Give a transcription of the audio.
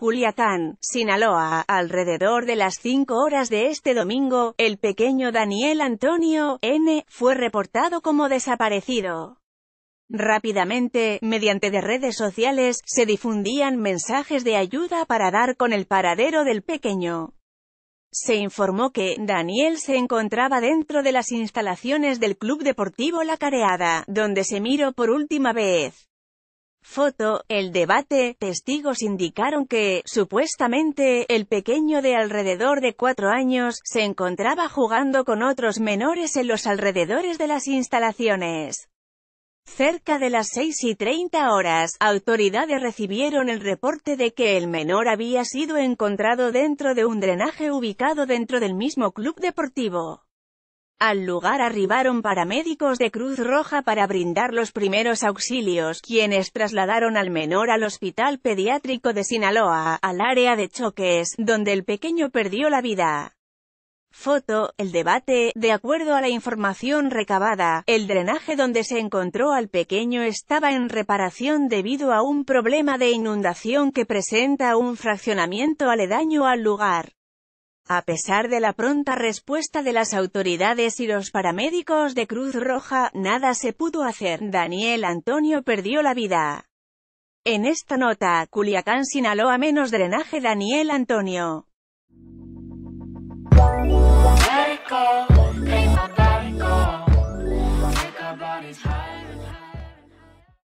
Culiacán, Sinaloa, alrededor de las 5 horas de este domingo, el pequeño Daniel Antonio, N., fue reportado como desaparecido. Rápidamente, mediante de redes sociales, se difundían mensajes de ayuda para dar con el paradero del pequeño. Se informó que Daniel se encontraba dentro de las instalaciones del Club Deportivo La Careada, donde se miró por última vez. Foto, el debate, testigos indicaron que, supuestamente, el pequeño de alrededor de cuatro años, se encontraba jugando con otros menores en los alrededores de las instalaciones. Cerca de las seis y treinta horas, autoridades recibieron el reporte de que el menor había sido encontrado dentro de un drenaje ubicado dentro del mismo club deportivo. Al lugar arribaron paramédicos de Cruz Roja para brindar los primeros auxilios, quienes trasladaron al menor al Hospital Pediátrico de Sinaloa, al área de choques, donde el pequeño perdió la vida. Foto, el debate, de acuerdo a la información recabada, el drenaje donde se encontró al pequeño estaba en reparación debido a un problema de inundación que presenta un fraccionamiento aledaño al lugar. A pesar de la pronta respuesta de las autoridades y los paramédicos de Cruz Roja, nada se pudo hacer. Daniel Antonio perdió la vida. En esta nota, Culiacán a menos drenaje Daniel Antonio.